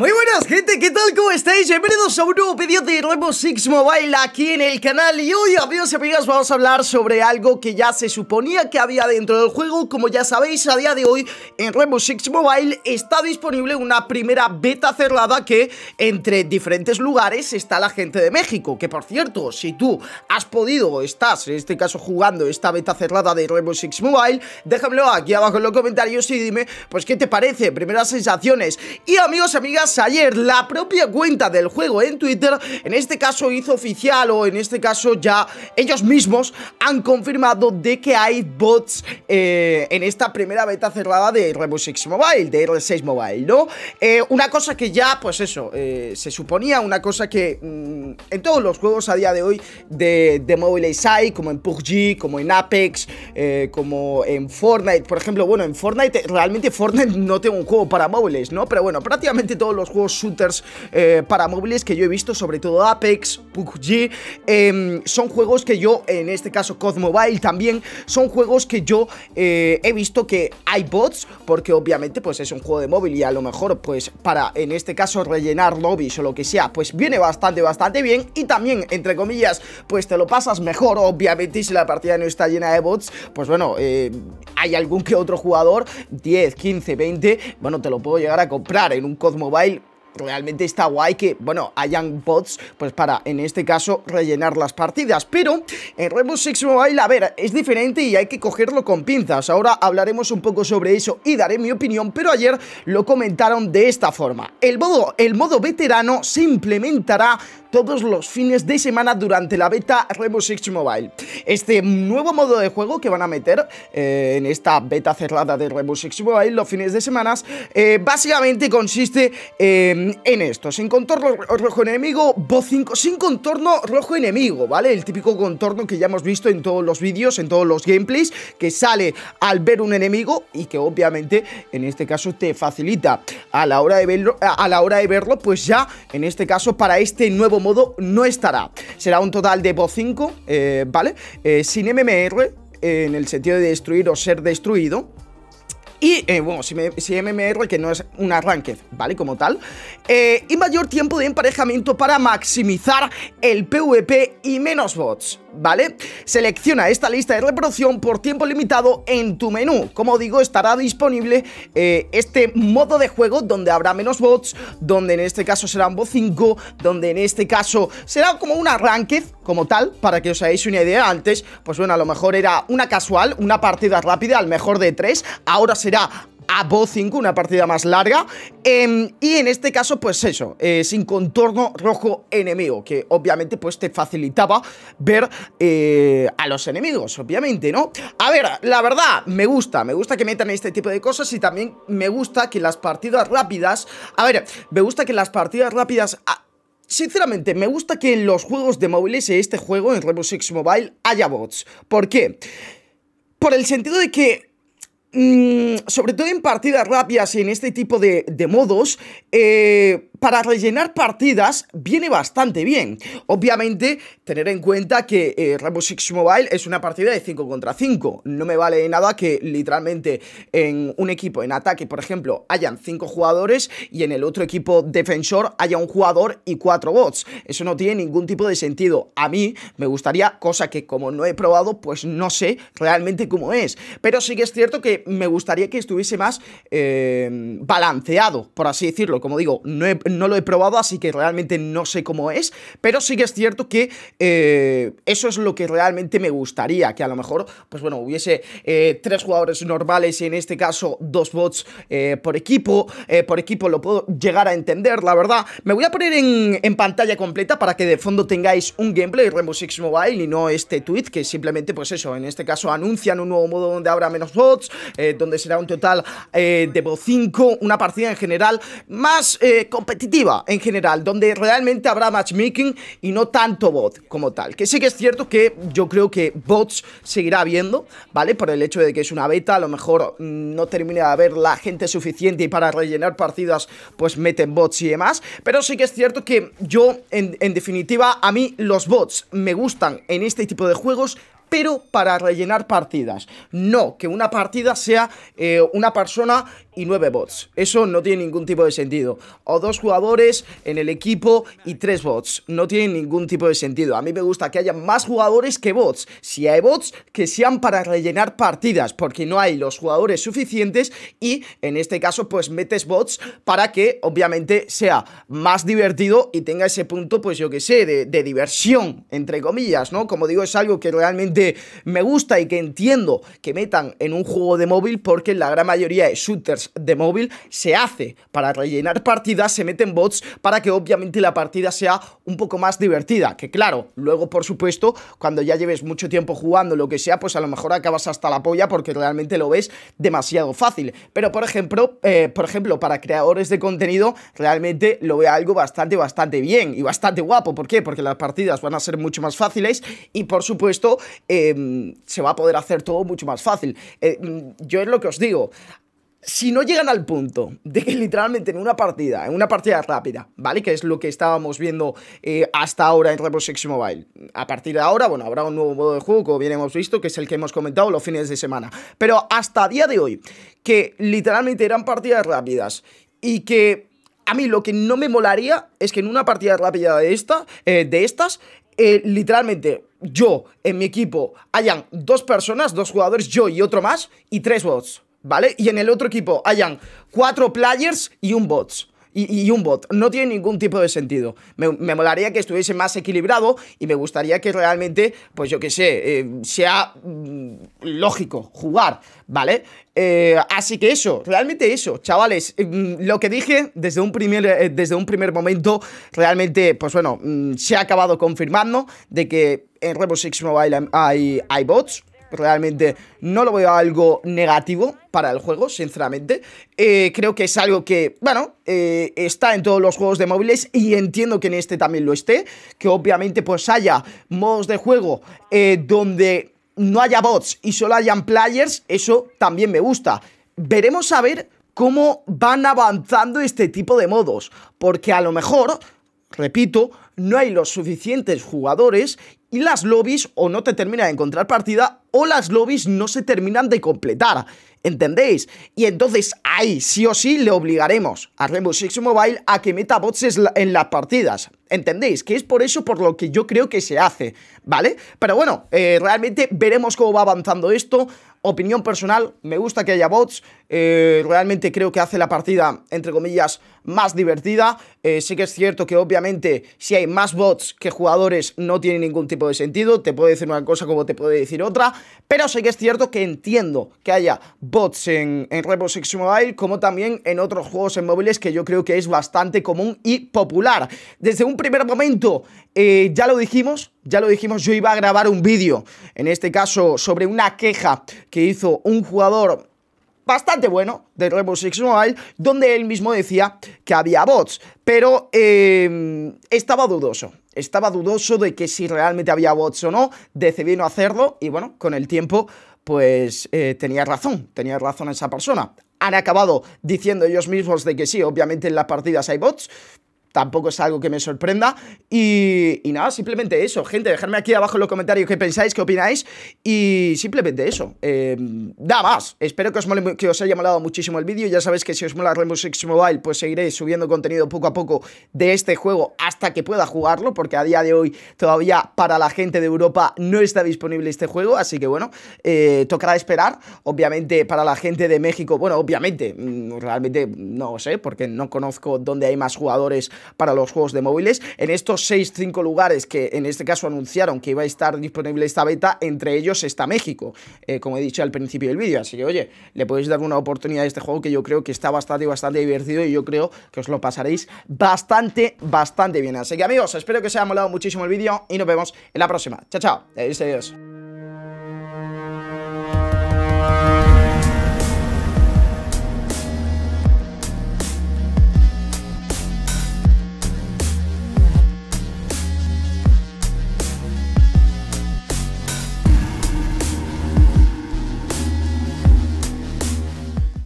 Muy buenas gente, ¿qué tal? ¿Cómo estáis? Bienvenidos a un nuevo vídeo de Rainbow Six Mobile aquí en el canal Y hoy amigos y amigas vamos a hablar sobre algo que ya se suponía que había dentro del juego Como ya sabéis a día de hoy en Rainbow Six Mobile está disponible una primera beta cerrada Que entre diferentes lugares está la gente de México Que por cierto, si tú has podido o estás en este caso jugando esta beta cerrada de Rainbow Six Mobile Déjamelo aquí abajo en los comentarios y dime pues qué te parece, primeras sensaciones Y amigos y amigas ayer la propia cuenta del juego en Twitter, en este caso hizo oficial o en este caso ya ellos mismos han confirmado de que hay bots eh, en esta primera beta cerrada de Rainbow Six Mobile, de R6 Mobile, ¿no? Eh, una cosa que ya, pues eso, eh, se suponía, una cosa que mm, en todos los juegos a día de hoy de, móviles hay, como en PUBG, como en Apex, como en Fortnite, por ejemplo, bueno, en Fortnite, realmente Fortnite no tengo un juego para móviles, ¿no? Pero bueno, prácticamente todos los los juegos shooters eh, para móviles que yo he visto, sobre todo Apex, PUBG, em, son juegos que yo, en este caso COD Mobile también, son juegos que yo eh, he visto que hay bots, porque obviamente pues es un juego de móvil y a lo mejor pues para, en este caso, rellenar lobbies o lo que sea, pues viene bastante, bastante bien y también, entre comillas, pues te lo pasas mejor, obviamente, si la partida no está llena de bots, pues bueno, eh, hay algún que otro jugador, 10, 15, 20, bueno, te lo puedo llegar a comprar en un COD Mobile realmente está guay que, bueno, hayan bots pues para, en este caso, rellenar las partidas, pero en Rainbow Six Mobile, a ver, es diferente y hay que cogerlo con pinzas, ahora hablaremos un poco sobre eso y daré mi opinión, pero ayer lo comentaron de esta forma, el modo, el modo veterano se implementará todos los fines de semana durante la beta Rainbow Six Mobile. Este nuevo modo de juego que van a meter eh, en esta beta cerrada de Rainbow Six Mobile los fines de semana, eh, básicamente consiste eh, en esto. Sin contorno rojo enemigo, voz 5, sin contorno rojo enemigo, ¿vale? El típico contorno que ya hemos visto en todos los vídeos, en todos los gameplays, que sale al ver un enemigo y que obviamente en este caso te facilita a la hora de verlo, a la hora de verlo pues ya en este caso para este nuevo modo no estará. Será un total de voz 5, eh, ¿vale? Eh, sin MMR, en el sentido de destruir o ser destruido y, eh, bueno, MMR que no es un ranked, ¿vale? Como tal. Eh, y mayor tiempo de emparejamiento para maximizar el PvP y menos bots, ¿vale? Selecciona esta lista de reproducción por tiempo limitado en tu menú. Como digo, estará disponible eh, este modo de juego donde habrá menos bots, donde en este caso será un bot 5, donde en este caso será como una ranked, como tal, para que os hagáis una idea. Antes, pues bueno, a lo mejor era una casual, una partida rápida, al mejor de 3, ahora se era a Bo5, una partida más larga. Em, y en este caso, pues eso, eh, sin contorno rojo enemigo, que obviamente pues te facilitaba ver eh, a los enemigos, obviamente, ¿no? A ver, la verdad, me gusta, me gusta que metan este tipo de cosas y también me gusta que las partidas rápidas... A ver, me gusta que las partidas rápidas... Ah, sinceramente, me gusta que en los juegos de móviles y este juego, en Rainbow Six Mobile, haya bots. ¿Por qué? Por el sentido de que Mm, sobre todo en partidas rápidas y en este tipo de, de modos, eh, para rellenar partidas viene bastante bien. Obviamente, tener en cuenta que eh, Rainbow Six Mobile es una partida de 5 contra 5. No me vale nada que literalmente en un equipo en ataque, por ejemplo, hayan 5 jugadores y en el otro equipo defensor haya un jugador y 4 bots. Eso no tiene ningún tipo de sentido. A mí me gustaría, cosa que como no he probado, pues no sé realmente cómo es. Pero sí que es cierto que me gustaría que estuviese más eh, balanceado, por así decirlo. Como digo, no he no lo he probado, así que realmente no sé cómo es, pero sí que es cierto que eh, eso es lo que realmente me gustaría, que a lo mejor, pues bueno, hubiese eh, tres jugadores normales y en este caso dos bots eh, por equipo, por equipo lo puedo llegar a entender, la verdad. Me voy a poner en, pantalla completa para que de fondo tengáis un gameplay Rainbow Six Mobile y no este tweet que simplemente, pues eso, en este caso anuncian un nuevo modo donde habrá menos bots, donde será un total de bot 5, una partida en general más competitiva en general, donde realmente habrá matchmaking y no tanto bot como tal. Que sí que es cierto que yo creo que bots seguirá habiendo, ¿vale? Por el hecho de que es una beta, a lo mejor mm, no termina de haber la gente suficiente y para rellenar partidas pues meten bots y demás. Pero sí que es cierto que yo, en, definitiva, a mí los bots me gustan en este tipo de juegos pero para rellenar partidas. No, que una partida sea eh, una persona y nueve bots. Eso no tiene ningún tipo de sentido. O dos juegos jugadores en el equipo y tres bots. No tiene ningún tipo de sentido. A mí me gusta que haya más jugadores que bots. Si hay bots, que sean para rellenar partidas, porque no hay los jugadores suficientes y en este caso pues metes bots para que obviamente sea más divertido y tenga ese punto pues yo que sé, de, diversión, entre comillas, ¿no? Como digo, es algo que realmente me gusta y que entiendo que metan en un juego de móvil porque la gran mayoría de shooters de móvil se hace para rellenar partidas, se mete en bots para que obviamente la partida sea un poco más divertida. Que claro, luego por supuesto, cuando ya lleves mucho tiempo jugando, lo que sea, pues a lo mejor acabas hasta la polla porque realmente lo ves demasiado fácil. Pero por ejemplo, eh, por ejemplo, para creadores de contenido, realmente lo ve algo bastante, bastante bien y bastante guapo. ¿Por qué? Porque las partidas van a ser mucho más fáciles y por supuesto em, se va a poder hacer todo mucho más fácil. Eh, mm, yo es lo que os digo, si no llegan al punto de que literalmente en una partida, en una partida rápida, ¿vale? Que es lo que estábamos viendo eh, hasta ahora en Rainbow Mobile. A partir de ahora, bueno, habrá un nuevo modo de juego, como bien hemos visto, que es el que hemos comentado los fines de semana. Pero hasta día de hoy, que literalmente eran partidas rápidas y que a mí lo que no me molaría es que en una partida rápida de, esta, eh, de estas, eh, literalmente yo en mi equipo hayan dos personas, dos jugadores, yo y otro más, y tres bots. ¿vale? Y en el otro equipo hayan cuatro players y un bot Y, un bot. No tiene ningún tipo de sentido. Me, molaría que estuviese más equilibrado y me gustaría que realmente, pues yo qué sé, eh, sea mm, lógico jugar, ¿vale? Eh, así que eso, realmente eso, chavales, mm, lo que dije desde un primer, eh, desde un primer momento, realmente, pues bueno, mm, se ha acabado confirmando de que en Rainbow Six Mobile hay, hay bots, realmente no lo veo algo negativo para el juego, sinceramente. Eh, creo que es algo que, bueno, eh, está en todos los juegos de móviles y entiendo que en este también lo esté, que obviamente pues haya modos de juego eh, donde no haya bots y solo hayan players, eso también me gusta. Veremos a ver cómo van avanzando este tipo de modos, porque a lo mejor repito, no hay los suficientes jugadores y las lobbies o no te termina de encontrar partida o las lobbies no se terminan de completar. ¿Entendéis? Y entonces ahí sí o sí le obligaremos a Rainbow Six Mobile a que meta bots en las partidas. ¿Entendéis? Que es por eso por lo que yo creo que se hace, ¿vale? Pero bueno, eh, realmente veremos cómo va avanzando esto. Opinión personal, me gusta que haya bots. Eh, realmente creo que hace la partida, entre comillas, más divertida. Eh, sí que es cierto que obviamente si hay más bots que jugadores no tiene ningún tipo de sentido. Te puede decir una cosa como te puede decir otra. Pero sí que es cierto que entiendo que haya bots bots en, en Rainbow Six Mobile, como también en otros juegos en móviles que yo creo que es bastante común y popular. Desde un primer momento, eh, ya lo dijimos, ya lo dijimos, yo iba a grabar un vídeo, en este caso sobre una queja que hizo un jugador bastante bueno de Rainbow Six Mobile, donde él mismo decía que había bots, pero em, estaba dudoso. Estaba dudoso de que si realmente había bots o no, decidí no hacerlo y bueno, con el tiempo pues eh, tenía razón, tenía razón esa persona. Han acabado diciendo ellos mismos de que sí, obviamente en las partidas hay bots, tampoco es algo que me sorprenda. Y, nada, simplemente eso, gente, dejadme aquí abajo en los comentarios qué pensáis, qué opináis. Y simplemente eso, eh, nada más. Espero que os, que os haya molado muchísimo el vídeo. Ya sabéis que si os mola Rainbow Six Mobile, pues seguiré subiendo contenido poco a poco de este juego hasta que pueda jugarlo, porque a día de hoy todavía para la gente de Europa no está disponible este juego. Así que bueno, eh, tocará esperar. Obviamente para la gente de México, bueno, obviamente, mm, realmente no sé, porque no conozco dónde hay más jugadores para los juegos de móviles. En estos 6-5 lugares que en este caso anunciaron que iba a estar disponible esta beta, entre ellos está México, eh, como he dicho al principio del vídeo. Así que, oye, le podéis dar una oportunidad a este juego que yo creo que está bastante, bastante divertido y yo creo que os lo pasaréis bastante, bastante bien. Así que, amigos, espero que os haya molado muchísimo el vídeo y nos vemos en la próxima. Chao, chao. adiós.